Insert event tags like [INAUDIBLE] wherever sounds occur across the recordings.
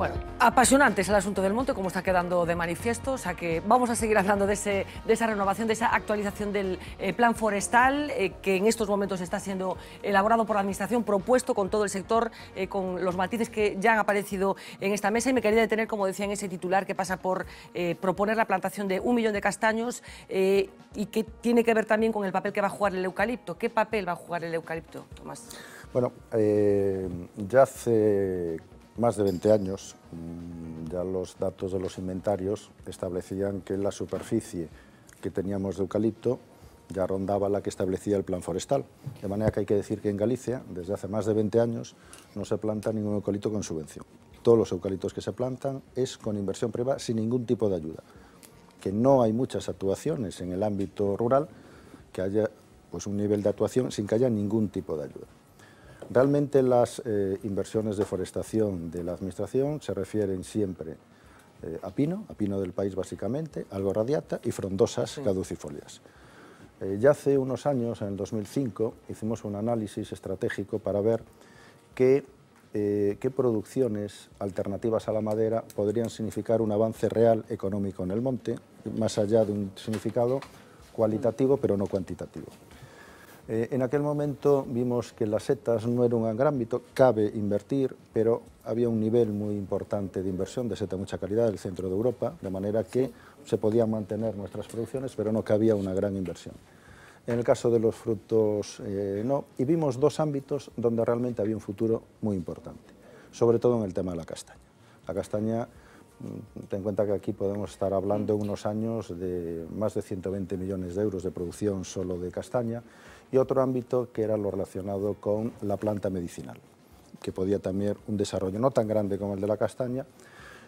Bueno, apasionante es el asunto del monte, como está quedando de manifiesto, o sea que vamos a seguir hablando de, ese, de esa renovación, de esa actualización del eh, plan forestal eh, que en estos momentos está siendo elaborado por la Administración, propuesto con todo el sector, eh, con los matices que ya han aparecido en esta mesa y me quería detener, como decía en ese titular, que pasa por proponer la plantación de un millón de castaños y que tiene que ver también con el papel que va a jugar el eucalipto. ¿Qué papel va a jugar el eucalipto, Tomás? Bueno, ya hace más de 20 años, mm, ya los datos de los inventarios establecían que la superficie que teníamos de eucalipto ya rondaba la que establecía el plan forestal. De manera que hay que decir que en Galicia, desde hace más de 20 años, no se planta ningún eucalipto con subvención. Todos los eucaliptos que se plantan es con inversión privada, sin ningún tipo de ayuda. Que no hay muchas actuaciones en el ámbito rural que haya pues, un nivel de actuación sin que haya ningún tipo de ayuda. Realmente las eh, inversiones de forestación de la Administración se refieren siempre eh, a pino, a pino del país básicamente, algo radiata y frondosas caducifolias. Eh, ya hace unos años, en el 2005, hicimos un análisis estratégico para ver qué producciones alternativas a la madera podrían significar un avance real económico en el monte, más allá de un significado cualitativo pero no cuantitativo. Eh, en aquel momento vimos que las setas no era un gran ámbito, cabe invertir, pero había un nivel muy importante de inversión de seta de mucha calidad del centro de Europa, de manera que se podían mantener nuestras producciones, pero no cabía una gran inversión. En el caso de los frutos, eh, no. Y vimos dos ámbitos donde realmente había un futuro muy importante, sobre todo en el tema de la castaña. La castaña, mm, ten en cuenta que aquí podemos estar hablando unos años de más de 120 millones de euros de producción solo de castaña y otro ámbito que era lo relacionado con la planta medicinal, que podía también un desarrollo no tan grande como el de la castaña.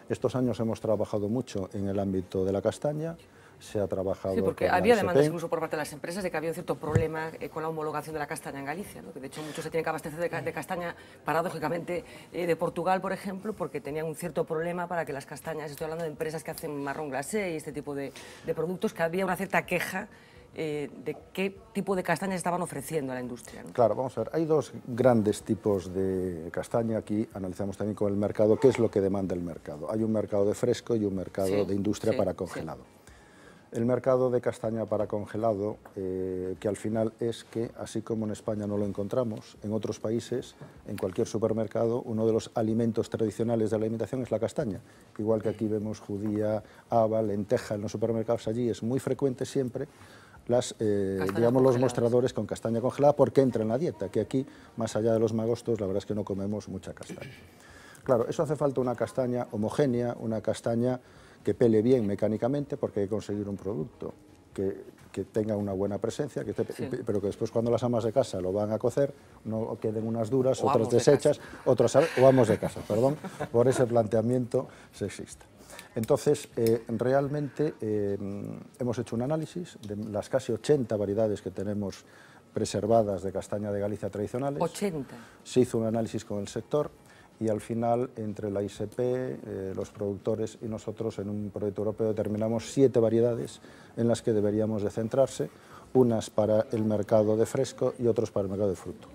Estos años hemos trabajado mucho en el ámbito de la castaña, se ha trabajado. Sí, porque había demandas incluso por parte de las empresas de que había un cierto problema eh, con la homologación de la castaña en Galicia, que de hecho muchos se tienen que abastecer de, castaña, paradójicamente, eh, de Portugal, por ejemplo, porque tenían un cierto problema para que las castañas, estoy hablando de empresas que hacen marrón glacé y este tipo de, de productos, que había una cierta queja eh, de qué tipo de castaña estaban ofreciendo a la industria. Claro, vamos a ver, hay dos grandes tipos de castaña, aquí analizamos también con el mercado qué es lo que demanda el mercado. Hay un mercado de fresco y un mercado de industria para congelado. El mercado de castaña para congelado, eh, que al final es que, así como en España no lo encontramos, en otros países, en cualquier supermercado, uno de los alimentos tradicionales de la alimentación es la castaña. Igual que aquí vemos judía, haba, lenteja en los supermercados, allí es muy frecuente siempre las, eh, digamos, los mostradores con castaña congelada porque entra en la dieta, que aquí, más allá de los magostos, la verdad es que no comemos mucha castaña. Claro, eso hace falta una castaña homogénea, una castaña que pele bien mecánicamente porque hay que conseguir un producto que, tenga una buena presencia, pero que después cuando las amas de casa lo van a cocer, no queden unas duras, otras deshechas, otras o vamos de casa, perdón, [LAUGHS] por ese planteamiento sexista. Entonces, eh, realmente eh, hemos hecho un análisis de las casi 80 variedades que tenemos preservadas de castaña de Galicia tradicionales. 80. Se hizo un análisis con el sector y al final, entre la ISP, eh, los productores y nosotros, en un proyecto europeo determinamos siete variedades en las que deberíamos de centrarse, unas para el mercado de fresco y otras para el mercado de fruto.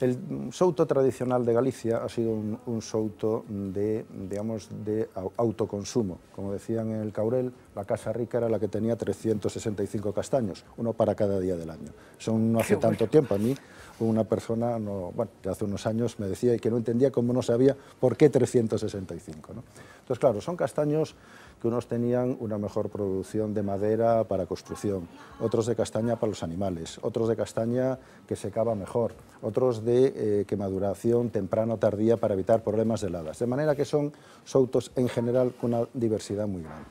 El souto tradicional de Galicia ha sido un, souto de, digamos, de autoconsumo. Como decían en el Caurel, la casa rica era la que tenía 365 castaños, uno para cada día del año. Eso no hace tanto tiempo. A mí una persona, no, bueno, hace unos años me decía y que no entendía cómo no sabía por qué 365. Entonces, claro, son castaños que unos tenían una mejor producción de madera para construcción, otros de castaña para los animales, otros de castaña que secaba mejor, otros de eh, quemaduración temprano tardía para evitar problemas de heladas. De manera que son soutos en general con una diversidad muy grande.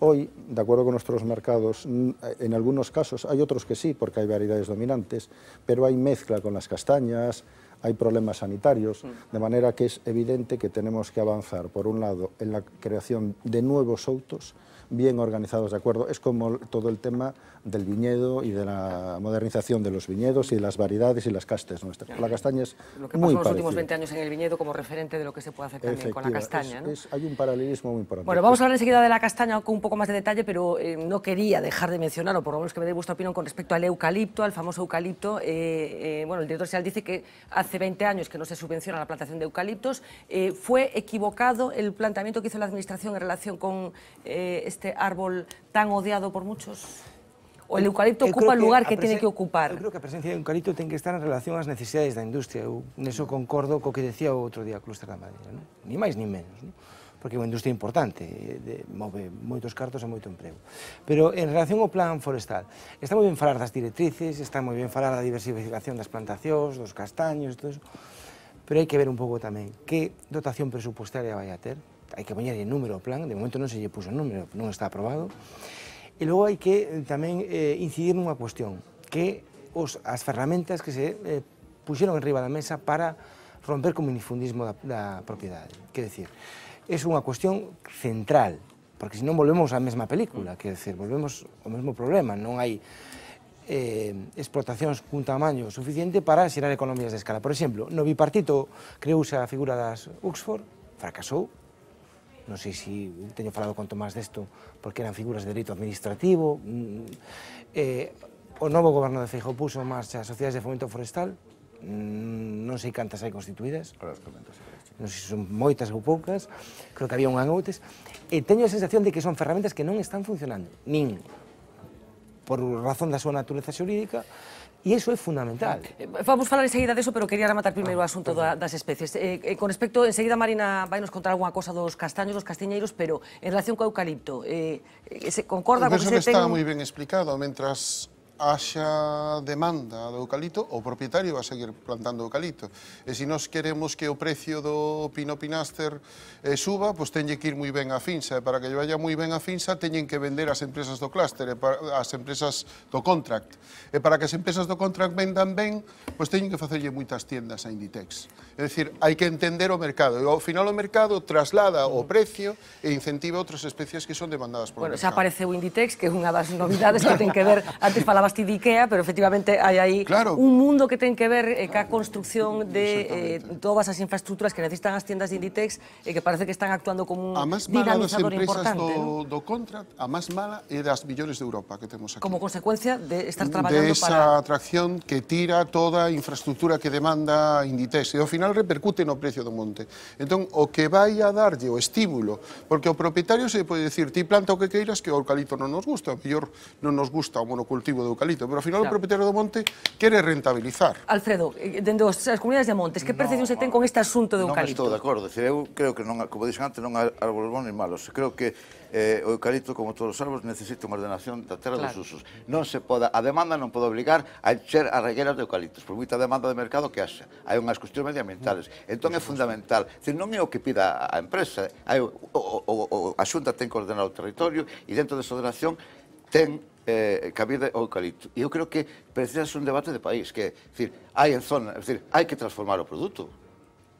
Hoy, de acuerdo con nuestros mercados, en algunos casos hay otros que sí, porque hay variedades dominantes, pero hay mezcla con las castañas, hay problemas sanitarios, mm. de manera que es evidente que tenemos que avanzar, por un lado, en la creación de nuevos autos, bien organizados, ¿de acuerdo? Es como todo el tema del viñedo y de la modernización de los viñedos y las variedades y las castes nuestras. La castaña es Lo que pasó muy en los últimos 20 años en el viñedo como referente de lo que se puede hacer también con la castaña. hay un paralelismo muy importante. Bueno, vamos a hablar enseguida de la castaña con un poco más de detalle, pero eh, no quería dejar de mencionar, o por lo menos que me dé vuestra opinión con respecto al eucalipto, al famoso eucalipto. Eh, eh, bueno, el director social dice que hace 20 años que no se subvenciona la plantación de eucaliptos. ¿Fue equivocado el planteamiento que hizo la Administración en relación con... este árbol tan odiado por muchos? O el eucalipto ocupa o lugar que, tiene que ocupar? Eu creo que a presencia do eucalipto ten que estar en relación ás necesidades da industria. Eu neso concordo co que decía o outro día Cluster da Madrid. ¿no? Ni máis, ni menos. ¿no? porque é unha industria importante, eh, de, move moitos cartos e moito emprego. Pero en relación ao plan forestal, está moi ben falar das directrices, está moi ben falar da diversificación das plantacións, dos castaños, todo eso, pero hai que ver un pouco tamén que dotación presupuestaria vai a ter, hai que poñerlle número ao plan, de momento non se lle puxo número, non está aprobado. E logo hai que eh, tamén eh, incidir nunha cuestión, que os, as ferramentas que se eh, puxeron enriba da mesa para romper co minifundismo da, da propiedade. Que decir, é unha cuestión central, porque senón volvemos á mesma película, que decir, volvemos ao mesmo problema, non hai eh, explotacións cun tamaño suficiente para xerar economías de escala. Por exemplo, no bipartito creouse a figura das Oxford, fracasou, non sei se teño falado con Tomás desto, porque eran figuras de dereito administrativo, mm, eh, o novo goberno de Feijóo puso en marcha as sociedades de fomento forestal, mm, non sei cantas hai constituídas. Non sei se son moitas ou poucas, creo que había un anoutes. E teño a sensación de que son ferramentas que non están funcionando, nin por razón da súa natureza xurídica, E iso é fundamental. Eh, vamos falar enseguida deso, pero quería rematar primeiro o asunto ah, das especies. Eh, eh, con respecto, enseguida Marina vai nos contar alguna cosa dos castaños, dos castiñeiros, pero en relación co eucalipto, eh, eh se concorda con que se ten... está moi ben explicado, mentras haxa demanda do eucalipto, o propietario va a seguir plantando eucalipto. E se nós queremos que o precio do pino pinaster eh, suba, pois teñe que ir moi ben a finsa. E para que lle vaya moi ben a finsa, teñen que vender as empresas do clúster, as empresas do contract. E para que as empresas do contract vendan ben, pois teñen que facerlle moitas tiendas a Inditex. É dicir, hai que entender o mercado. E ao final o mercado traslada o mm. precio e incentiva outras especies que son demandadas por bueno, o mercado. Xa apareceu Inditex, que é unha das novidades que ten que ver, antes falabas ti de Ikea, pero efectivamente hai aí claro. un mundo que ten que ver eh, ca construcción de eh, todas as infraestructuras que necesitan as tiendas de Inditex e eh, que parece que están actuando como un a máis mala das empresas do, ¿no? do contract, a máis mala é das millóns de Europa que temos aquí. Como consecuencia de estar traballando de esa para... atracción que tira toda a infraestructura que demanda Inditex. E ao final final repercute no precio do monte. Entón, o que vai a darlle o estímulo, porque o propietario se pode decir, ti planta o que queiras que o eucalipto non nos gusta, mellor non nos gusta o monocultivo do eucalipto, pero ao final claro. o propietario do monte quere rentabilizar. Alfredo, eh, dentro das comunidades de montes, que percepción no, se ten con este asunto do eucalipto? Non estou de acordo, eu creo que non, como dixen antes, non hai árboles bons ni malos, creo que eh, o eucalipto, como todos os árboles, necesita unha ordenación da terra claro. dos usos. Non se poda, a demanda non pode obligar a encher as regueras de eucaliptos, por moita demanda de mercado que haxa. Hai unhas cuestións mediambientales. Mm. Entón é fundamental. Decir, non é o que pida a empresa, hai, o, o, o, a xunta ten que ordenar o territorio e dentro desa ordenación ten eh, cabida o eucalipto. E eu creo que precisa un debate de país, que, decir, hai en zona, decir, hai que transformar o produto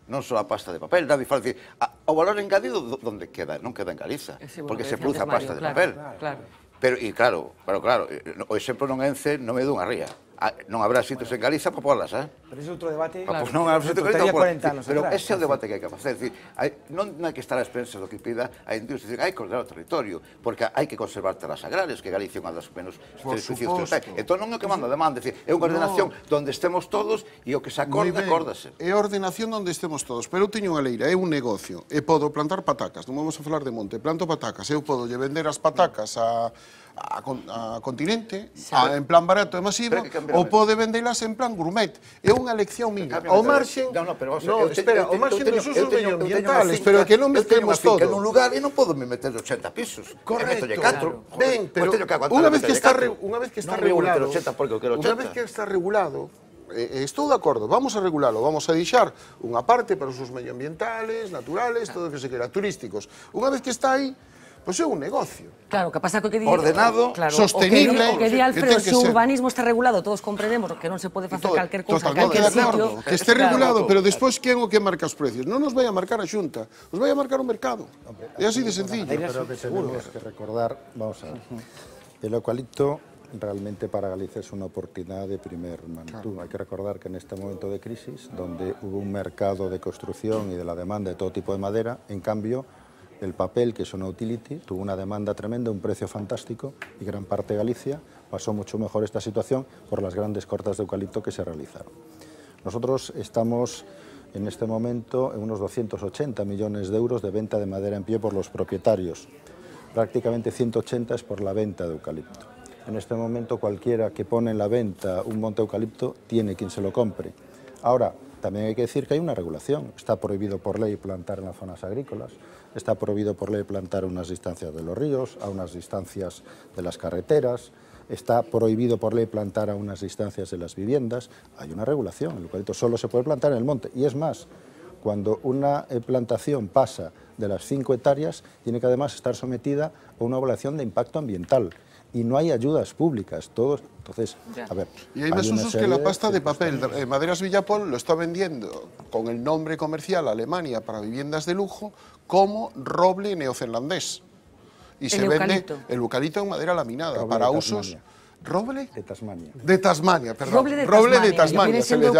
non só a pasta de papel, David fala, decir, a, o valor engadido donde queda, non queda en Galiza, eh, bueno, porque se produce a pasta Mario, de claro, papel. Claro, claro. Pero, e claro, pero claro, o exemplo non é en non é dunha ría. Ah, non habrá sitios bueno, en Galiza para polas, eh? Pero ese é outro debate... Ah, pa, claro, non habrá sitios en Galiza para polas. Anos, pero ese é o debate que hai que facer. Decir, hai, non, hai que estar a expensas do que pida a industria. Decir, hai que conservar o territorio, porque hai que conservar terras agrarias, que Galicia é unha das menos suficientes. Entón non é o que manda a demanda. Decir, é unha ordenación no. donde estemos todos e o que se acorda, acórdase. É ordenación donde estemos todos. Pero eu teño unha leira, é un negocio. E podo plantar patacas. Non vamos a falar de monte. Planto patacas. Eu podo lle vender as patacas a a, a continente, a, en plan barato e masivo, ou pode vendelas en plan gourmet. É unha lección mía. O marxen... Non, no, pero, no, espera, o marxen dos usos medioambientales, pero que non metemos todo. Eu teño un lugar e non podo me meter 80 pisos. Correcto. E Claro. Ben, pero unha vez que está, unha vez que está regulado... Unha eh, vez eh, que está regulado, estou de acordo, vamos a regularlo, vamos a deixar unha parte para os usos medioambientales, naturales, todo o que se quera, turísticos. Unha vez que está aí, Pues es un negocio. Claro, que pasa que Ordenado, sostenible... O que, urbanismo está regulado, todos comprendemos que no se puede hacer cualquier cosa... que esté regulado, pero después qué o que marca os precios? ...no nos vaya a marcar a xunta, os vaya a marcar un mercado. Ya así de sencillo. Pero que recordar, vamos a ver, el eucalipto realmente para Galicia es una oportunidad de primer magnitud. Hay que recordar que en este momento de crisis, donde hubo un mercado de construcción y de la demanda de todo tipo de madera, en cambio, el papel, que es una utility, tuvo una demanda tremenda, un precio fantástico y gran parte de Galicia pasó mucho mejor esta situación por las grandes cortas de eucalipto que se realizaron. Nosotros estamos en este momento en unos 280 millones de euros de venta de madera en pie por los propietarios. Prácticamente 180 es por la venta de eucalipto. En este momento cualquiera que pone en la venta un monte de eucalipto tiene quien se lo compre. Ahora, también hay que decir que hay una regulación. Está prohibido por ley plantar en las zonas agrícolas, está prohibido por ley plantar a unas distancias de los ríos, a unas distancias de las carreteras, está prohibido por ley plantar a unas distancias de las viviendas. Hay una regulación, el cual solo se puede plantar en el monte. Y es más, cuando una eh, plantación pasa de las cinco hectáreas, tiene que además estar sometida a una evaluación de impacto ambiental y no hay ayudas públicas. Todos, entonces, a ver. Y hay, más usos que la pasta de papel. Eh, Maderas Villapol lo está vendiendo con el nombre comercial Alemania para viviendas de lujo como roble neozelandés. Y se vende el eucalipto en madera laminada para usos. ¿Roble? De Tasmania. De Tasmania, perdón. Roble de Tasmania, de Tasmania, se De de...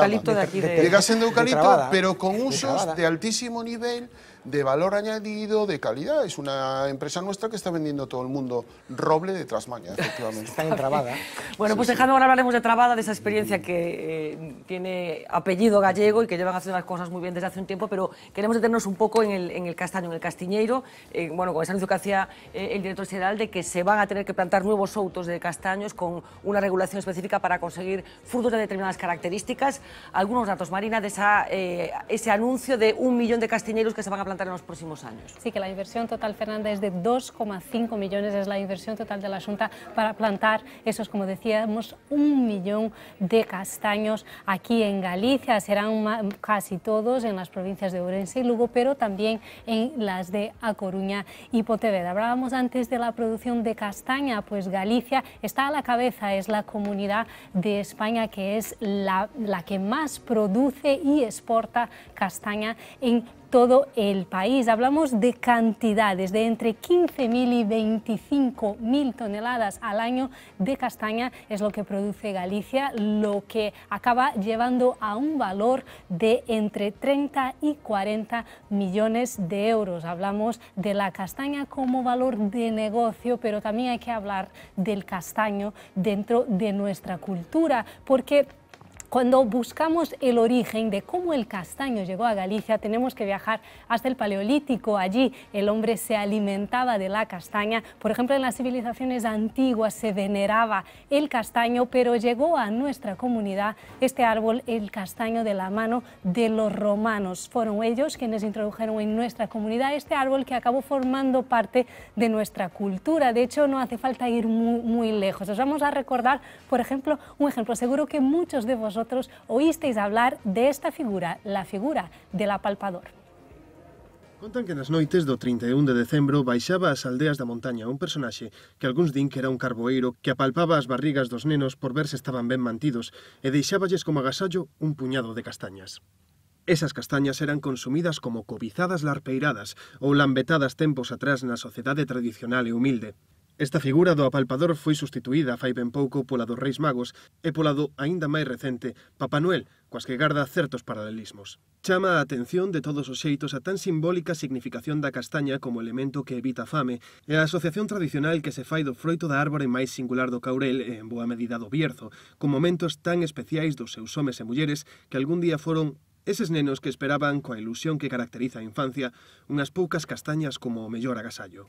siendo eucalipto, pero con usos de altísimo nivel de valor añadido, de calidad. Es una empresa nuestra que está vendiendo todo el mundo roble de Trasmaña, efectivamente. está en Trabada. [LAUGHS] bueno, pues dejando ahora hablaremos de Trabada, de esa experiencia que eh, tiene apellido gallego y que llevan haciendo las cosas muy bien desde hace un tiempo, pero queremos detenernos un poco en el, castaño, en el castiñeiro. Eh, bueno, con ese anuncio que hacía eh, el director general de que se van a tener que plantar nuevos autos de castaños con una regulación específica para conseguir frutos de determinadas características. Algunos datos, Marina, de esa, ese anuncio de un millón de castiñeros que se van a plantar en los próximos años. Sí, que la inversión total, Fernanda, es de 2,5 millones, es la inversión total de la Junta para plantar esos, como decíamos, un millón de castaños aquí en Galicia, serán casi todos en las provincias de Orense y Lugo, pero también en las de A Coruña y Pontevedra. Hablábamos antes de la producción de castaña, pues Galicia está a la cabeza, es la comunidad de España que es la, la que más produce y exporta castaña en todo el país. Hablamos de cantidades de entre 15.000 y 25.000 toneladas al año de castaña es lo que produce Galicia, lo que acaba llevando a un valor de entre 30 y 40 millones de euros. Hablamos de la castaña como valor de negocio, pero también hay que hablar del castaño dentro de nuestra cultura, porque cuando buscamos el origen de cómo el castaño llegó a Galicia, tenemos que viajar hasta el Paleolítico. Allí el hombre se alimentaba de la castaña. Por ejemplo, en las civilizaciones antiguas se veneraba el castaño, pero llegó a nuestra comunidad este árbol, el castaño de la mano de los romanos. Fueron ellos quienes introdujeron en nuestra comunidad este árbol que acabó formando parte de nuestra cultura. De hecho, no hace falta ir muy, muy lejos. Os vamos a recordar, por ejemplo, un ejemplo. Seguro que muchos de vosotros vosotros oísteis hablar de esta figura, la figura del apalpador. Contan que nas noites do 31 de decembro baixaba ás aldeas da montaña un personaxe que algúns din que era un carboeiro que apalpaba as barrigas dos nenos por ver se estaban ben mantidos e deixáballes como agasallo un puñado de castañas. Esas castañas eran consumidas como cobizadas larpeiradas ou lambetadas tempos atrás na sociedade tradicional e humilde. Esta figura do apalpador foi substituída fai ben pouco pola dos Reis Magos e pola do, aínda máis recente, Papá Noel, coas que garda certos paralelismos. Chama a atención de todos os xeitos a tan simbólica significación da castaña como elemento que evita a fame e a asociación tradicional que se fai do froito da árbore máis singular do caurel e en boa medida do bierzo, con momentos tan especiais dos seus homes e mulleres que algún día foron Eses nenos que esperaban, coa ilusión que caracteriza a infancia, unhas poucas castañas como o mellor agasallo.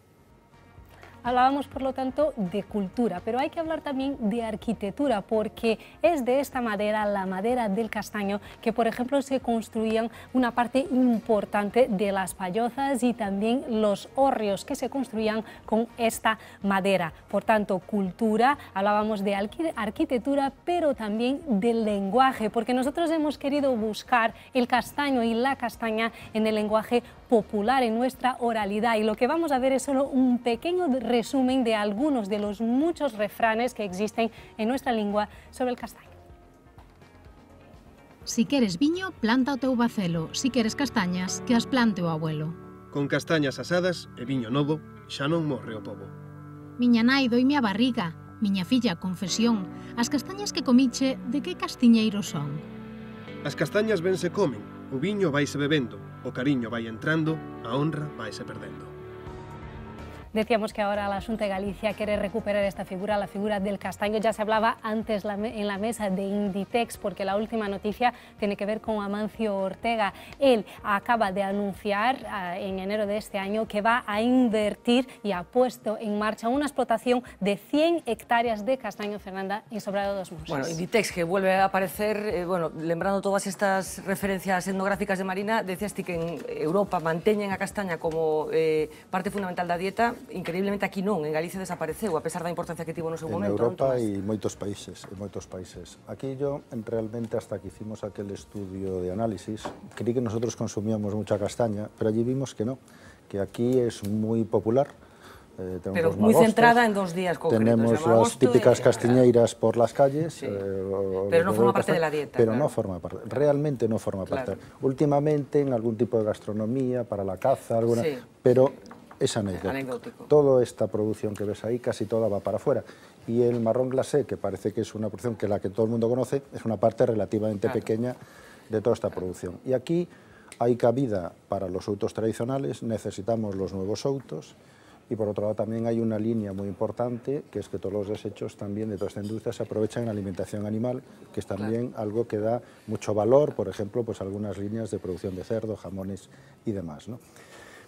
Hablábamos, por lo tanto, de cultura, pero hay que hablar también de arquitectura, porque es de esta madera, la madera del castaño, que, por ejemplo, se construían una parte importante de las payozas y también los horrios que se construían con esta madera. Por tanto, cultura, hablábamos de arquitectura, pero también del lenguaje, porque nosotros hemos querido buscar el castaño y la castaña en el lenguaje popular, en nuestra oralidad, y lo que vamos a ver es solo un pequeño resumen de algunos de los muchos refranes que existen en nuestra lengua sobre el castaño. Si queres viño, planta o teu bacelo. Si queres castañas, que as plante o abuelo. Con castañas asadas e viño novo, xa non morre o povo. Miña nai doime a barriga, miña filla confesión. As castañas que comiche, de que castiñeiro son? As castañas ben se comen, o viño vai se bebendo, o cariño vai entrando, a honra vai se perdendo. Decíamos que ahora la asunto de Galicia quiere recuperar esta figura, la figura del castaño. Ya se hablaba antes en la mesa de Inditex, porque la última noticia tiene que ver con Amancio Ortega. Él acaba de anunciar ah, en enero de este año que va a invertir y ha puesto en marcha una explotación de 100 hectáreas de castaño, Fernanda, y Sobrado dos Bueno, Inditex, que vuelve a aparecer, eh, bueno, lembrando todas estas referencias etnográficas de Marina, decías que en Europa mantienen a castaña como eh, parte fundamental de la dieta, increíblemente aquí non, en Galicia desapareceu, a pesar da importancia que tivo no seu en momento. En Europa e moitos países, e moitos países. Aquí yo, realmente, hasta que hicimos aquel estudio de análisis, creí que nosotros consumíamos mucha castaña, pero allí vimos que no, que aquí es muy popular, Eh, pero muy centrada en dos días concretos. Tenemos las típicas y... castiñeiras por las calles. Sí. Eh, o, pero no forma parte de la dieta. Pero claro. no forma parte, realmente no forma claro. parte. Últimamente en algún tipo de gastronomía, para la caza, alguna... Sí. Pero es anecdótico. Toda esta producción que ves ahí, casi toda va para afuera. Y el marrón glacé, que parece que es una producción que la que todo el mundo conoce, es una parte relativamente pequeña de toda esta producción. Y aquí hay cabida para los autos tradicionales, necesitamos los nuevos autos y por otro lado también hay una línea muy importante que es que todos los desechos también de toda esta industria se aprovechan en alimentación animal, que es también algo que da mucho valor, por ejemplo, pues algunas líneas de producción de cerdo, jamones y demás. ¿no?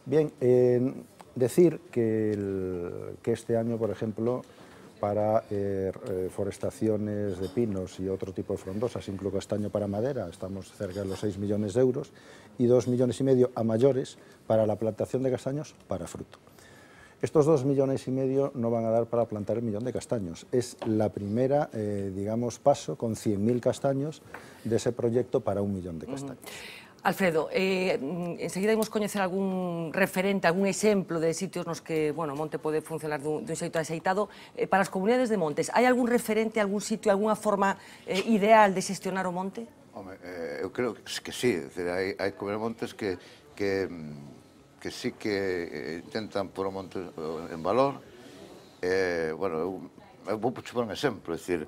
Bien, eh, Decir que, este año, por ejemplo, para eh, eh, forestaciones de pinos y otro tipo de frondosas, incluso castaño este para madera, estamos cerca de los 6 millones de euros, y 2 millones y medio a mayores para la plantación de castaños para fruto. Estos 2 millones y medio no van a dar para plantar el millón de castaños. Es la primera, eh, digamos, paso con 100.000 castaños de ese proyecto para un millón de castaños. Alfredo, eh, enseguida imos coñecer algún referente, algún exemplo de sitios nos que, bueno, monte pode funcionar dun, dun xeito axeitado. Eh, para as comunidades de montes, hai algún referente, algún sitio, alguna forma eh, ideal de xestionar o monte? Home, eh, eu creo que sí, decir, hai, hai comunidades montes que, que, que sí que eh, intentan pôr o monte en valor. Eh, bueno, eu, eu vou pois por un exemplo, é dicir,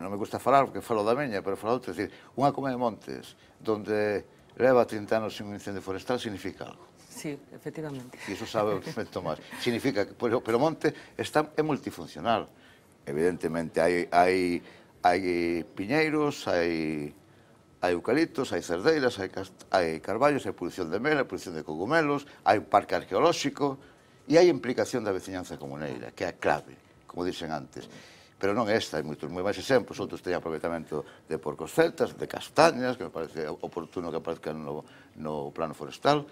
non me gusta falar porque falo da meña, pero falo outra, dicir, unha coma de montes onde leva 30 anos sin un incendio forestal significa algo. Sí, efectivamente. E iso sabe o perfecto máis. Significa que pero, pero monte está é multifuncional. Evidentemente hai hai hai piñeiros, hai hai eucaliptos, hai cerdeiras, hai, hai carballos, hai produción de mel, hai produción de cogumelos, hai un parque arqueolóxico e hai implicación da veciñanza comuneira, que é a clave, como dixen antes pero non esta, hai moitos moi máis exemplos, outros teñen aproveitamento de porcos celtas, de castañas, que me parece oportuno que aparezcan no, no plano forestal,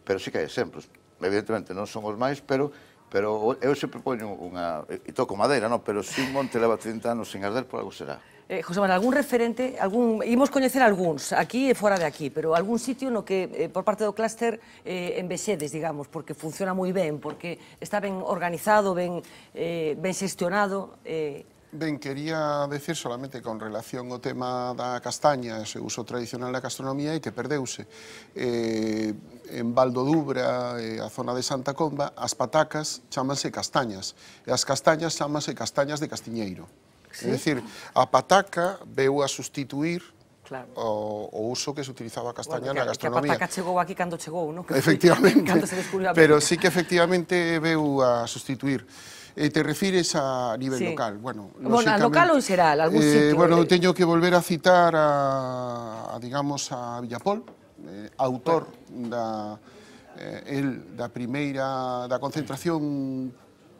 pero sí que hai exemplos. Evidentemente non son os máis, pero pero eu sempre poño unha... E toco madeira, non, pero se un monte leva 30 anos sen arder, por algo será. Eh, José Manuel, algún referente, algún, imos coñecer algúns, aquí e fora de aquí, pero algún sitio no que, eh, por parte do clúster, eh, envexedes, digamos, porque funciona moi ben, porque está ben organizado, ben, eh, ben xestionado. Eh... Ben, quería decir solamente con relación ao tema da castaña, ese uso tradicional da gastronomía, e que perdeuse. Eh, en Valdo Dubra, eh, a zona de Santa Comba, as patacas chamanse castañas, e as castañas chamanse castañas de castiñeiro. ¿Sí? Es decir, a pataca veu a sustituir claro. o, o uso que se utilizaba a castaña bueno, que, na gastronomía. Que a pataca chegou aquí cando chegou, ¿no? Que efectivamente. [LAUGHS] se Pero sí que efectivamente veu a sustituir. Eh, te refires a nivel sí. local. Bueno, bueno local ou xeral, algún eh, sitio. Eh, bueno, de... teño que volver a citar a, a digamos, a Villapol, eh, autor bueno. da, eh, el, da primeira da concentración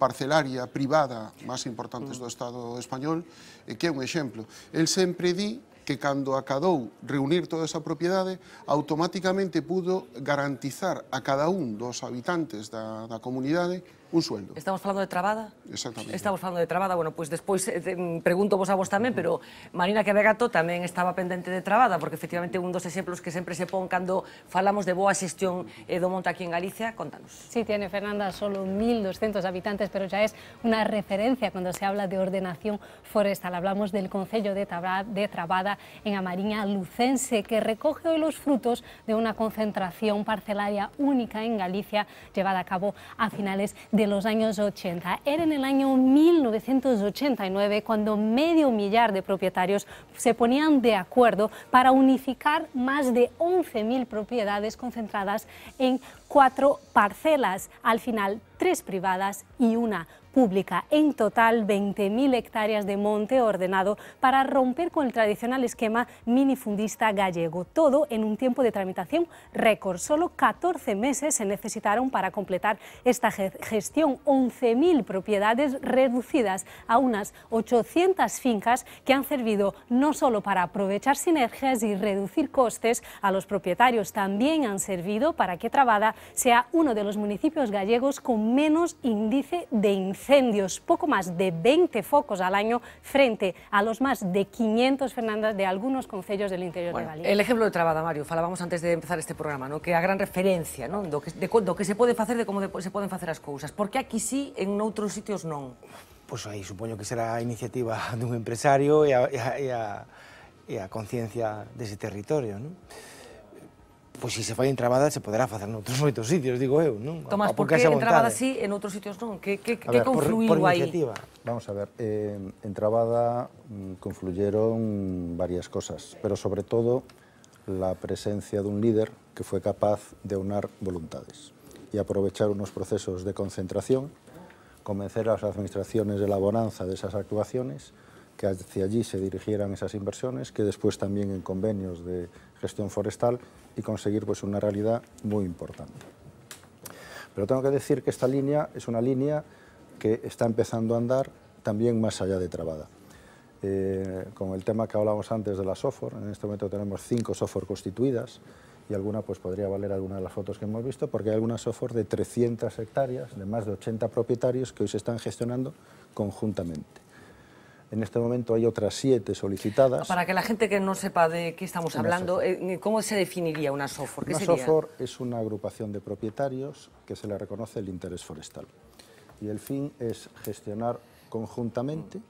parcelaria privada máis importantes do Estado español, e eh, que é un exemplo. El sempre di que cando acadou reunir toda esa propiedade, automáticamente pudo garantizar a cada un dos habitantes da, da comunidade un sueldo. Estamos hablando de trabada? Exactamente. Estamos hablando de trabada, bueno, pues después eh, mm, pregunto vos a vos también... pero Marina Quevegato también estaba pendiente de trabada, porque efectivamente un dos ejemplos... que siempre se pon cuando falamos de boa xestión eh, do aquí en Galicia, contanos. Sí, tiene Fernanda solo 1.200 habitantes, pero ya es una referencia cuando se habla de ordenación forestal. Hablamos del Concello de, de Trabada en Amarilla Lucense, que recoge hoy los frutos de una concentración parcelaria única en Galicia llevada a cabo a finales de de los años 80. Era en el año 1989 cuando medio millar de propietarios se ponían de acuerdo para unificar más de 11.000 propiedades concentradas en cuatro parcelas, al final tres privadas y una pública. En total, 20.000 hectáreas de monte ordenado para romper con el tradicional esquema minifundista gallego. Todo en un tiempo de tramitación récord. Solo 14 meses se necesitaron para completar esta gestión. 11.000 propiedades reducidas a unas 800 fincas que han servido no solo para aprovechar sinergias y reducir costes a los propietarios, también han servido para que Trabada sea uno de los municipios gallegos con menos índice de infección. incendios, poco más de 20 focos al año frente a los más de 500, Fernanda, de algunos concellos del interior bueno, de Galicia. El exemplo de Trabada, Mario, falábamos antes de empezar este programa, ¿no? que a gran referencia ¿no? do, que, de, do que se pode facer, de como de, se poden facer as cousas. Por que aquí sí, en outros sitios non? Pois aí supoño que será a iniciativa [LAUGHS] dun empresario e a, e a, e a, a conciencia dese territorio. ¿no? Pues si se falla en Trabada se podrá facer en otros [LAUGHS] sitios, digo yo. Tomás, por qué en Trabada ¿eh? sí, en otros sitios no? ¿Qué confluyó ahí? Vamos a ver, eh, en Trabada mm, confluyeron varias cosas, pero sobre todo la presencia de un líder que fue capaz de unar voluntades y aprovechar unos procesos de concentración, convencer a las administraciones de la bonanza de esas actuaciones, que hacia allí se dirigieran esas inversiones, que después también en convenios de gestión forestal y conseguir pues, una realidad muy importante. Pero tengo que decir que esta línea es una línea que está empezando a andar también más allá de Trabada. Eh, con el tema que hablábamos antes de la software, en este momento tenemos cinco software constituidas y alguna pues, podría valer alguna de las fotos que hemos visto, porque hay algunas software de 300 hectáreas, de más de 80 propietarios que hoy se están gestionando conjuntamente. En este momento hay otras siete solicitadas. Para que la gente que no sepa de qué estamos hablando, eh, ¿cómo se definiría una SOFOR? una SOFOR es una agrupación de propietarios que se le reconoce el interés forestal. Y el fin es gestionar conjuntamente,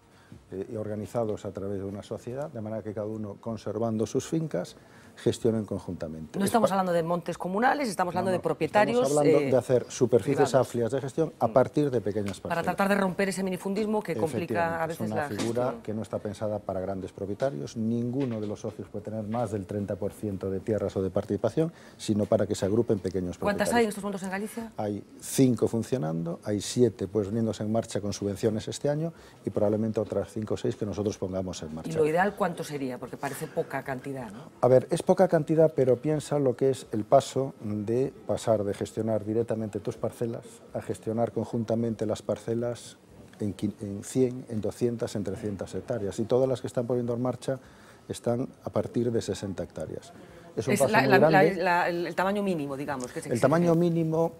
eh, y organizados a través de una sociedad, de manera que cada uno conservando sus fincas, gestionen conjuntamente. No estamos hablando de montes comunales, estamos hablando de propietarios. Estamos hablando eh, de hacer superficies amplias de gestión a partir de pequeñas parcelas. Para tratar de romper ese minifundismo que complica a veces la Es una figura que no está pensada para grandes propietarios. Ninguno de los socios puede tener más del 30% de tierras o de participación, sino para que se agrupen pequeños propietarios. ¿Cuántas hay en estos momentos en Galicia? Hay cinco funcionando, hay siete pues poniéndose en marcha con subvenciones este año y probablemente otras cinco o seis que nosotros pongamos en marcha. ¿Y lo ideal cuánto sería? Porque parece poca cantidad, A ver, es poca cantidad, pero piensa lo que es el paso de pasar de gestionar directamente tus parcelas a gestionar conjuntamente las parcelas en 100, en 200, en 300 hectáreas. Y todas las que están poniendo en marcha están a partir de 60 hectáreas. Es, el tamaño mínimo, digamos. el tamaño mínimo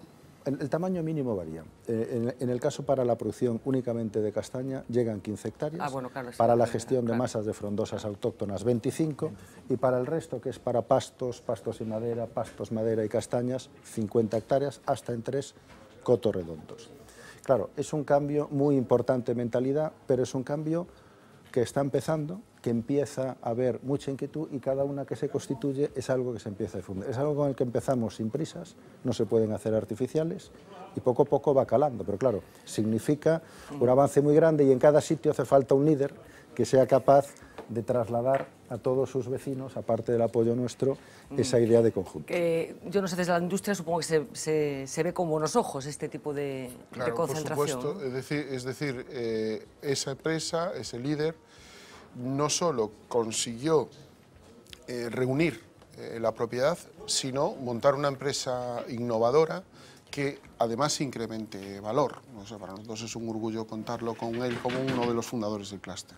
el, tamaño mínimo varía. Eh, en, el caso para la producción únicamente de castaña llegan 15 hectáreas, ah, para la gestión de masas de frondosas autóctonas 25, y para el resto, que es para pastos, pastos y madera, pastos, madera y castañas, 50 hectáreas, hasta en tres cotos redondos. Claro, es un cambio muy importante de mentalidad, pero es un cambio que está empezando que empieza a haber mucha inquietud y cada una que se constituye es algo que se empieza a difundir. Es algo con el que empezamos sin prisas, no se pueden hacer artificiales y poco a poco va calando, pero claro, significa un avance muy grande y en cada sitio hace falta un líder que sea capaz de trasladar a todos sus vecinos, aparte del apoyo nuestro, esa idea de conjunto. yo no sé, desde la industria supongo que se, ve con buenos ojos este tipo de, concentración. Por supuesto, es decir, es decir eh, esa empresa, ese líder no solo consiguió eh, reunir eh, la propiedad, sino montar una empresa innovadora que además incremente valor. para nosotros es un orgullo contarlo con él como uno de los fundadores del clúster.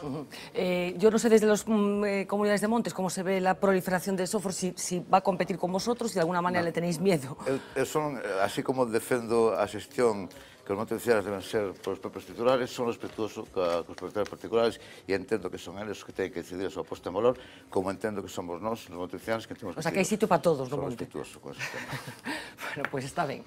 Eh, yo no sé desde las mm, eh, comunidades de montes cómo se ve la proliferación de software, si, si va a competir con vosotros, si de alguna manera le tenéis miedo. Eh, son, así como defiendo a gestión que los noticiarios deben ser por los propios titulares, son respetuosos con los particulares y entiendo que son ellos los que tienen que decidir su apuesta en valor, como entiendo que somos nosotros los noticiarios que tenemos que O sea, que hay sitio para todos, no monte. [LAUGHS] bueno, pues está bien.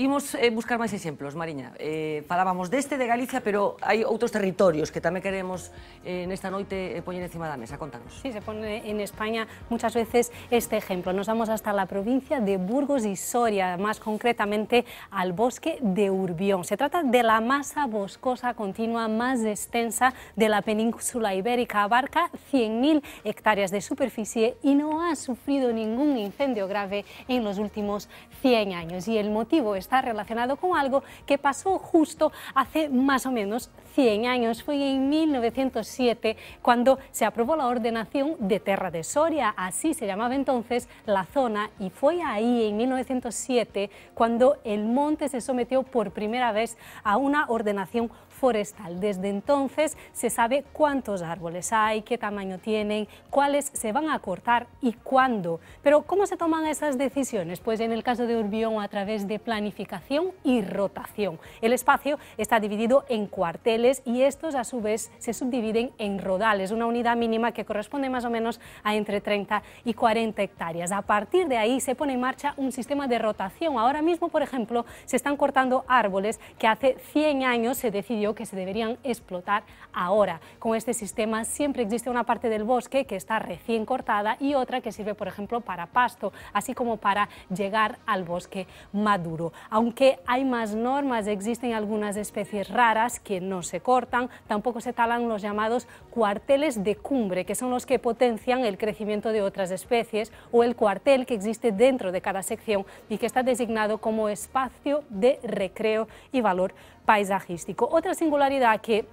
Imos eh, buscar más ejemplos, Mariña. Eh, de este, de Galicia, pero hay otros territorios que también queremos en eh, esta noche poner eh, poñer encima da mesa. Contanos. Sí, se pone en España muchas veces este ejemplo. Nos vamos hasta la provincia de Burgos y Soria, más concretamente al bosque de Urbión. Se trata de la masa boscosa continua más extensa de la península ibérica. Abarca 100.000 hectáreas de superficie y no ha sufrido ningún incendio grave en los últimos 100 años. Y el motivo es está relacionado con algo que pasó justo hace más o menos 100 años. Fue en 1907 cuando se aprobó la ordenación de Terra de Soria, así se llamaba entonces la zona, y fue ahí en 1907 cuando el monte se sometió por primera vez a una ordenación forestal. Desde entonces se sabe cuántos árboles hay, qué tamaño tienen, cuáles se van a cortar y cuándo. Pero ¿cómo se toman esas decisiones? Pues en el caso de Urbión a través de planificación y rotación. El espacio está dividido en cuarteles y estos a su vez se subdividen en rodales, una unidad mínima que corresponde más o menos a entre 30 y 40 hectáreas. A partir de ahí se pone en marcha un sistema de rotación. Ahora mismo, por ejemplo, se están cortando árboles que hace 100 años se decidió que se deberían explotar ahora. Con este sistema siempre existe una parte del bosque que está recién cortada y otra que sirve, por ejemplo, para pasto, así como para llegar al bosque maduro. Aunque hay más normas, existen algunas especies raras que no se cortan, tampoco se talan los llamados cuarteles de cumbre, que son los que potencian el crecimiento de otras especies, o el cuartel que existe dentro de cada sección y que está designado como espacio de recreo y valor paisajístico. Otra singularidad que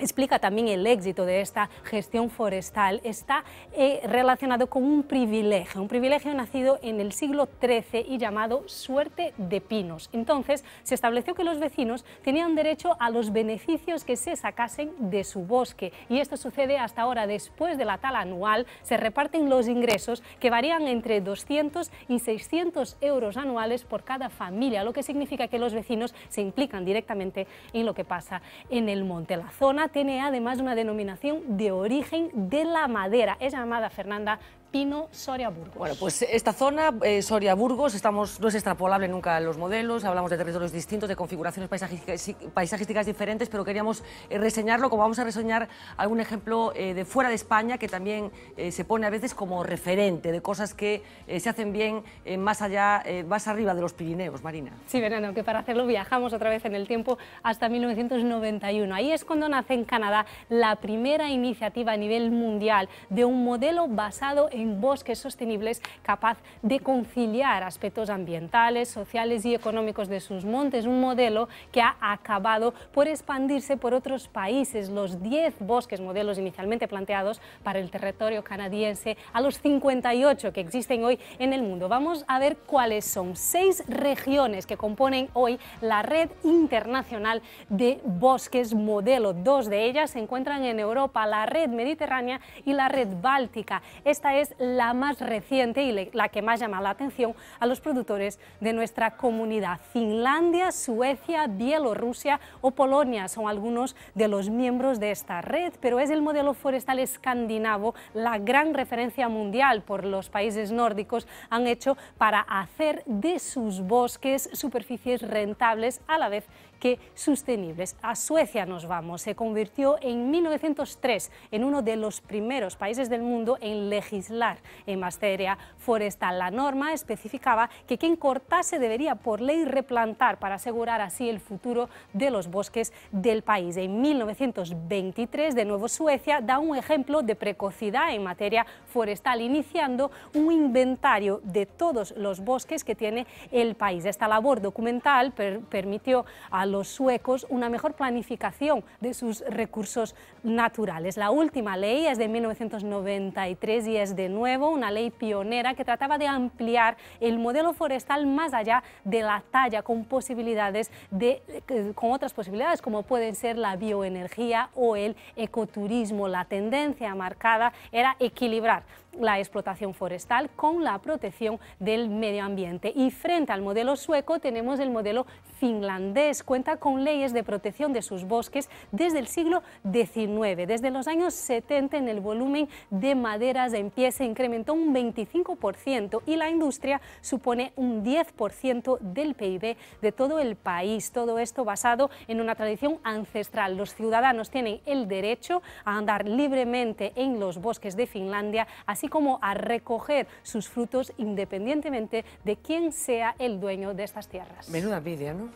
explica también el éxito de esta gestión forestal, está eh, relacionado con un privilegio, un privilegio nacido en el siglo XIII y llamado suerte de pinos. Entonces se estableció que los vecinos tenían derecho a los beneficios que se sacasen de su bosque y esto sucede hasta ahora después de la tala anual, se reparten los ingresos que varían entre 200 y 600 euros anuales por cada familia, lo que significa que los vecinos se implican directamente en lo que pasa en el monte. La zona tiene además una denominación de origen de la madera, es llamada Fernanda Pino Soria Burgos. Bueno, pues esta zona, eh, Soria Burgos, estamos, no es extrapolable nunca en los modelos, hablamos de territorios distintos, de configuraciones paisajísticas, diferentes, pero queríamos eh, reseñarlo, como vamos a reseñar algún ejemplo eh, de fuera de España que también se pone a veces como referente de cosas que se hacen bien más allá, más arriba de los Pirineos, Marina. Sí, verano, que para hacerlo viajamos otra vez en el tiempo hasta 1991. Ahí es cuando nace en Canadá la primera iniciativa a nivel mundial de un modelo basado en en bosques sostenibles capaz de conciliar aspectos ambientales, sociales y económicos de sus montes, un modelo que ha acabado por expandirse por otros países. Los 10 bosques modelos inicialmente planteados para el territorio canadiense a los 58 que existen hoy en el mundo. Vamos a ver cuáles son. Seis regiones que componen hoy la red internacional de bosques modelo. Dos de ellas se encuentran en Europa, la red mediterránea y la red báltica. Esta es la más reciente y la que más llama la atención a los productores de nuestra comunidad. Finlandia, Suecia, Bielorrusia o Polonia son algunos de los miembros de esta red, pero es el modelo forestal escandinavo la gran referencia mundial por los países nórdicos han hecho para hacer de sus bosques superficies rentables a la vez que sostenibles. A Suecia nos vamos. Se convirtió en 1903 en uno de los primeros países del mundo en legislar en materia forestal. La norma especificaba que quien cortase debería por ley replantar para asegurar así el futuro de los bosques del país. En 1923, de nuevo Suecia da un ejemplo de precocidad en materia forestal, iniciando un inventario de todos los bosques que tiene el país. Esta labor documental permitió a los suecos una mejor planificación de sus recursos naturales. La última ley es de 1993 y es de nuevo una ley pionera que trataba de ampliar el modelo forestal más allá de la talla con posibilidades de eh, con otras posibilidades como pueden ser la bioenergía o el ecoturismo. La tendencia marcada era equilibrar la explotación forestal con la protección del medio ambiente. Y frente al modelo sueco tenemos el modelo finlandés. Cuenta con leyes de protección de sus bosques desde el siglo XIX. Desde los años 70 en el volumen de maderas en pie se incrementó un 25% y la industria supone un 10% del PIB de todo el país. Todo esto basado en una tradición ancestral. Los ciudadanos tienen el derecho a andar libremente en los bosques de Finlandia, así como a recoger sus frutos independientemente de quién sea el dueño de estas tierras. Menuda envidia, ¿no?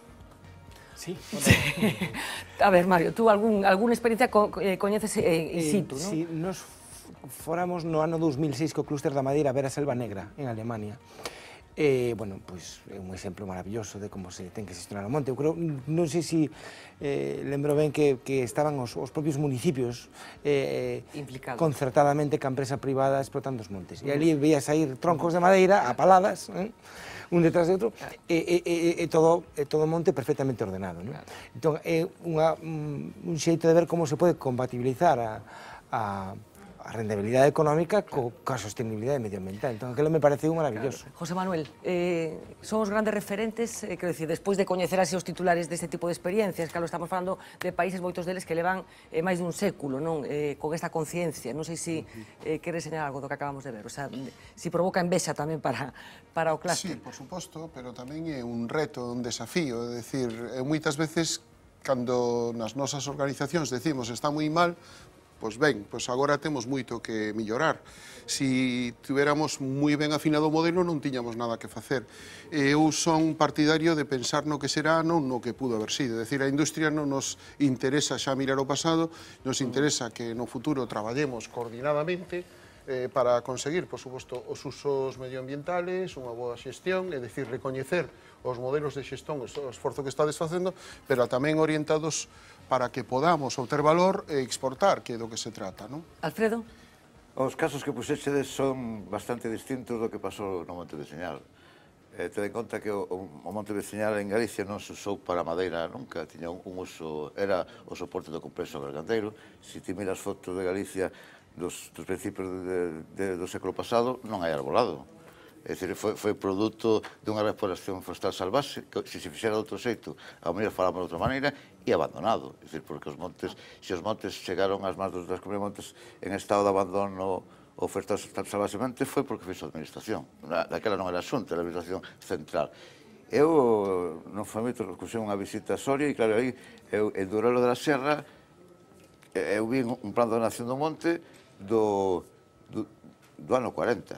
Sí. A ver, Mario, tú algún, alguna experiencia co eh, coñeces eh, eh, situ, ¿no? Si nos fóramos no ano 2006 con Clúster de Madeira ver a Selva Negra en Alemania. eh, bueno, pois pues, é un exemplo maravilloso de como se ten que gestionar o monte. Eu creo, non sei se si, eh, lembro ben que, que estaban os, os propios municipios eh, Implicados. concertadamente ca empresa privada explotando os montes. E ali veía sair troncos de madeira a paladas, eh, un detrás de outro, claro. e, e, e, e todo e todo o monte perfectamente ordenado. ¿no? Entón, é unha, un xeito de ver como se pode compatibilizar a, a a rendibilidade económica co, coa sostenibilidade medioambiental. Entón, aquilo me pareceu maravilloso. Claro. José Manuel, eh, son os grandes referentes, eh, quero dicir, despois de coñecer así os titulares deste tipo de experiencias, claro, estamos falando de países moitos deles que levan eh, máis dun século, non? Eh, con esta conciencia, non sei se si, eh, queres señalar algo do que acabamos de ver, o sea, si provoca envexa tamén para, para o clase. Sí, por suposto, pero tamén é un reto, un desafío, é dicir, eh, moitas veces cando nas nosas organizacións decimos está moi mal, Pois ben, pois agora temos moito que millorar. Si tuveramos moi ben afinado o modelo non tiñamos nada que facer. Eu son partidario de pensar no que será non no que pudo haber sido. É dicir, a industria non nos interesa xa mirar o pasado, nos interesa que no futuro traballemos coordinadamente eh, para conseguir, por suposto, os usos medioambientales, unha boa xestión, é dicir, recoñecer os modelos de xestón, o esforzo que estades facendo, pero tamén orientados para que podamos obter valor e exportar, que é do que se trata. Non? Alfredo? Os casos que puxéxedes son bastante distintos do que pasou no Monte Veciñal. Eh, ten en conta que o, o Monte Veciñal en Galicia non se usou para madeira nunca, tiña un, un uso, era o soporte do complexo garganteiro. Se ti miras fotos de Galicia dos, dos principios de, de, do século pasado, non hai arbolado. É dicir, foi, foi produto dunha restauración forestal salvaxe, que se se fixera de outro xeito, a mellor falamos de outra maneira, e abandonado, é dicir, porque os montes, se os montes chegaron ás mans dos das Montes en estado de abandono ou ofertas salvasemente foi porque fixo a administración. Na, daquela non era xunta, era a administración central. Eu, non foi moito, cuxei unha visita a Soria e claro, aí, eu, en Durelo de la Serra, eu vi un plan de donación do monte do, do, do ano 40.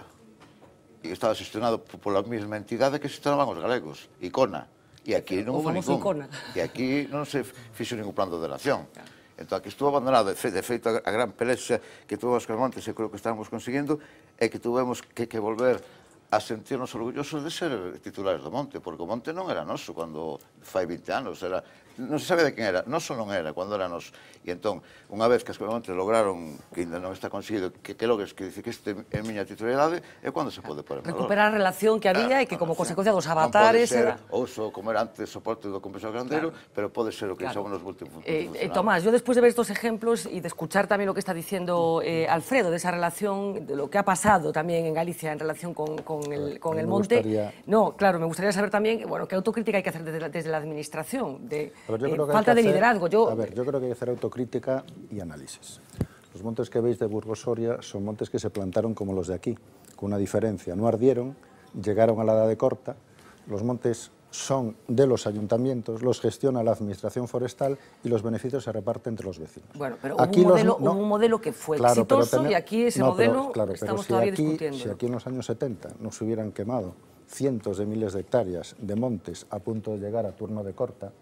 E estaba xestionado pola mesma entidade que xestionaban os galegos, Icona. E aquí non houve ningún. Icona. E aquí non se fixo ningún plan de ordenación. Claro. Entón, aquí estuvo abandonado. De feito, a gran pelexa que tuvo Oscar Montes, e creo que estábamos conseguindo, é que tuvemos que, que volver a sentirnos orgullosos de ser titulares do Monte, porque o Monte non era noso cando fai 20 anos, era non se sabe de quen era, non só non era, cando era nos. E entón, unha vez que as Cormontes lograron, que ainda non está conseguido, que, que logres que dice que este é miña titularidade, é cando se pode poner Recuperar a relación que había claro, e que como ah, consecuencia dos avatares... Non pode ser era... ouso, como era antes, soporte do compensador grandeiro, claro. pero pode ser o que claro. son os últimos. Eh, eh, Tomás, yo despois de ver estos ejemplos e de escuchar tamén lo que está dicendo eh, Alfredo, de esa relación, de lo que ha pasado tamén en Galicia en relación con, con el, con el monte... Gustaría... No, claro, me gustaría saber tamén, bueno, que autocrítica hai que hacer desde desde la administración, de... Eh, falta de liderazgo. Yo... A ver, yo creo que hay que hacer autocrítica y análisis. Los montes que veis de Burgosoria son montes que se plantaron como los de aquí, con una diferencia. No ardieron, llegaron a la edad de corta. Los montes son de los ayuntamientos, los gestiona la administración forestal y los beneficios se reparten entre los vecinos. Bueno, pero aquí un, modelo, un modelo que fue exitoso y aquí ese modelo claro, estamos todavía discutiendo. Si aquí en los años 70 nos hubieran quemado cientos de miles de hectáreas de montes a punto de llegar a turno de corta,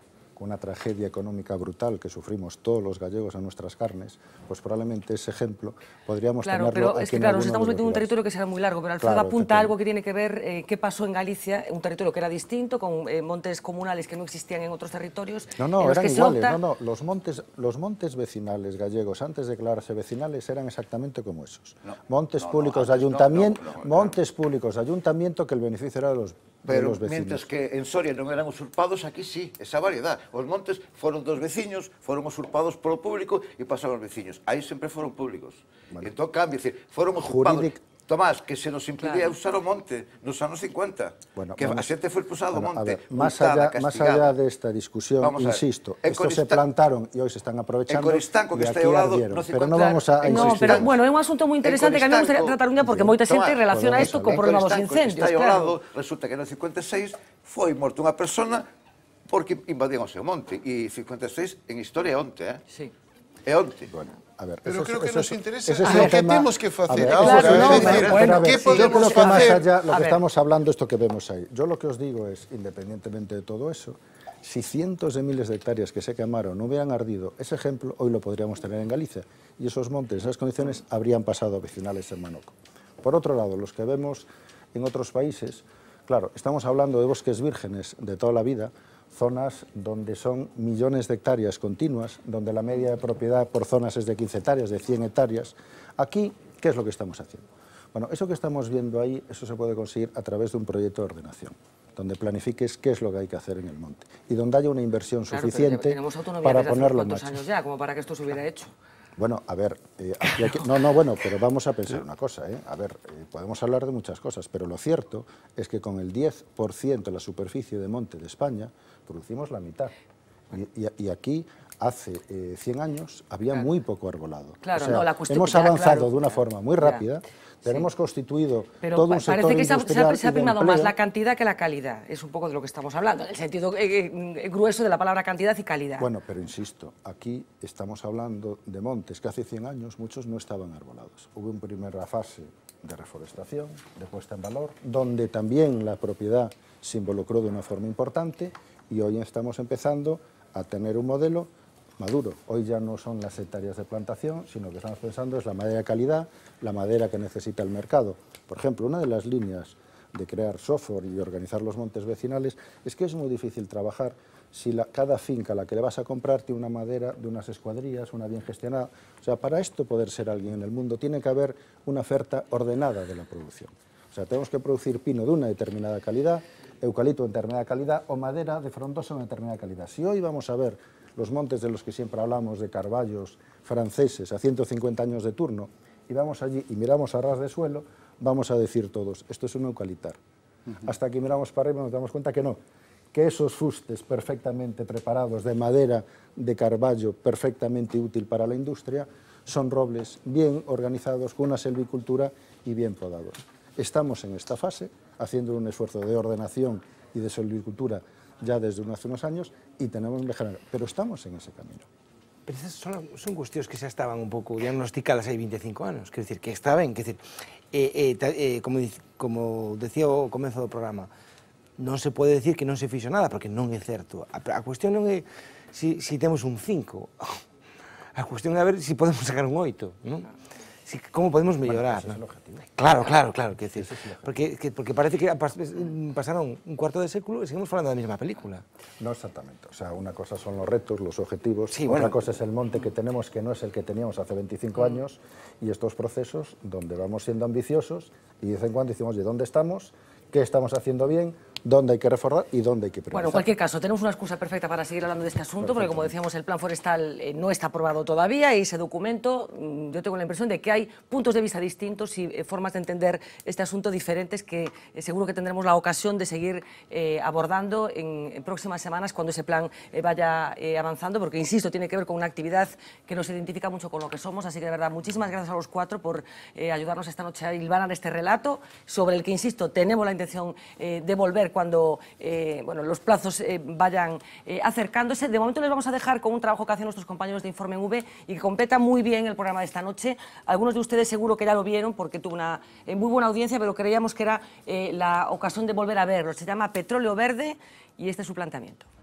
una tragedia económica brutal que sufrimos todos los gallegos a nuestras carnes, pues probablemente ese ejemplo podríamos claro, tenerlo pero es que, claro, nos estamos metiendo en un territorio que será muy largo, pero Alfredo apunta algo que tiene que ver eh, qué pasó en Galicia, un territorio que era distinto, con eh, montes comunales que no existían en otros territorios. No, no, eran iguales, no, no, los montes, los montes vecinales gallegos antes de declararse vecinales eran exactamente como esos. montes públicos de ayuntamiento, montes públicos de ayuntamiento que el beneficio era de los pero mientras que en Soria no eran usurpados, aquí sí, esa variedad. Os montes foron dos veciños, foron usurpados polo público e pasaron os veciños. Aí sempre foron públicos. Bueno. Entón cambia, decir, foron usurpados. Juridic... Tomás, que se nos impedía claro. usar o monte nos anos 50, bueno, que vamos, a xente foi expulsado bueno, monte, ver, más allá, más allá desta discusión, vamos insisto, estos se plantaron e hoxe están aprovechando e que está ao lado, ardieron, no 50 pero non vamos a, insistir. No, pero bueno, é un asunto moi interesante que a mí me gustaría tratar un día porque moita xente relaciona isto co problema dos incendios, claro. Lado, resulta que no 56 foi morto unha persona porque invadimos el monte. Y 56 en historia é onte, eh? Sí. É Bueno. A ver, pero creo que nos interesa ah, lo que tenemos que hacer ahora. decir, ¿qué podemos yo creo más allá, lo que estamos hablando, esto que vemos ahí, yo lo que os digo es, independientemente de todo eso, si cientos de miles de hectáreas que se quemaron no hubieran ardido, ese ejemplo hoy lo podríamos tener en Galicia. Y esos montes, esas condiciones, habrían pasado a vecinales en Manoco. Por otro lado, los que vemos en otros países, claro, estamos hablando de bosques vírgenes de toda la vida, zonas donde son millones de hectáreas continuas, donde la media de propiedad por zonas es de 15 hectáreas, de 100 hectáreas. Aquí, ¿qué es lo que estamos haciendo? Bueno, eso que estamos viendo ahí, eso se puede conseguir a través de un proyecto de ordenación donde planifiques qué es lo que hay que hacer en el monte y donde haya una inversión suficiente para ponerlo en marcha. años ya, como para que esto se hubiera hecho? Bueno, a ver, eh, no, no, bueno, pero vamos a pensar una cosa, ¿eh? A ver, eh, podemos hablar de muchas cosas, pero lo cierto es que con el 10% de la superficie de monte de España, producimos la mitad. Y, aquí hace 100 eh, años había muy poco arbolado. o sea, hemos avanzado de una forma muy rápida, tenemos constituido Pero todo un sector parece que se ha, se primado más la cantidad que la calidad, es un poco de lo que estamos hablando, en el sentido eh, eh, mm, grueso de la palabra cantidad y calidad. Bueno, pero insisto, aquí estamos hablando de montes que hace 100 años muchos no estaban arbolados. Hubo una primera fase de reforestación, de puesta en valor, donde también la propiedad se involucró de una forma importante y hoy estamos empezando a tener un modelo maduro. Hoy ya no son las hectáreas de plantación, sino que estamos pensando es la madera de calidad, la madera que necesita el mercado. Por ejemplo, una de las líneas de crear software y organizar los montes vecinales es que es muy difícil trabajar si cada finca a la que le vas a comprarte una madera de unas escuadrillas, una bien gestionada. O sea, para esto poder ser alguien en el mundo tiene que haber una oferta ordenada de la producción. O sea, tenemos que producir pino de una determinada calidad eucalipto en determinada calidad o madera de frondosa en determinada calidad. Si hoy vamos a ver los montes de los que siempre hablamos, de carballos franceses, a 150 años de turno, y vamos allí y miramos a ras de suelo, vamos a decir todos, esto es un eucaliptar. Hasta que miramos para arriba nos damos cuenta que no, que esos fustes perfectamente preparados de madera de carballo, perfectamente útil para la industria, son robles bien organizados, con una silvicultura y bien podados. Estamos en esta fase, haciendo un esfuerzo de ordenación y de silvicultura ya desde hace unos años y tenemos que mejorar, pero estamos en ese camino. Pero esas son, son cuestións que xa estaban un pouco diagnosticadas hai 25 anos, quiero decir, que estaban, quiero decir, eh, eh, eh, como, como decía o comezo do programa, non se pode decir que non se fixo nada, porque non é certo. A, cuestión non é se si, si temos un 5, [LAUGHS] a cuestión é a ver se si podemos sacar un 8, non? ¿Cómo podemos mejorar? claro, claro, claro. porque, porque parece que mm, pasaron un cuarto de século y seguimos hablando de la misma película. No exactamente. O sea, una cosa son los retos, los objetivos. otra cosa es el monte que tenemos que no es el que teníamos hace 25 mm. años. Y estos procesos donde vamos siendo ambiciosos y de vez en cuando decimos de dónde estamos qué estamos haciendo bien, dónde hay que reforzar y dónde hay que priorizar. Bueno, en cualquier caso, tenemos una excusa perfecta para seguir hablando de este asunto, porque como decíamos, el plan forestal eh, no está aprobado todavía y ese documento, mm, yo tengo la impresión de que hay puntos de vista distintos y eh, formas de entender este asunto diferentes que eh, seguro que tendremos la ocasión de seguir abordando en, próximas semanas cuando ese plan vaya avanzando, porque, insisto, tiene que ver con una actividad que nos identifica mucho con lo que somos, así que de verdad, muchísimas gracias a los cuatro por ayudarnos esta noche a hilvanar este relato sobre el que, insisto, tenemos la intención eh, de volver cuando eh, los plazos eh, vayan acercándose. De momento les vamos a dejar con un trabajo que hacen nuestros compañeros de Informe V y que completa muy bien el programa de esta noche. Algunos de ustedes seguro que ya lo vieron porque tuvo una muy buena audiencia, pero creíamos que era la ocasión de volver a verlo. Se llama Petróleo Verde y este es su planteamiento.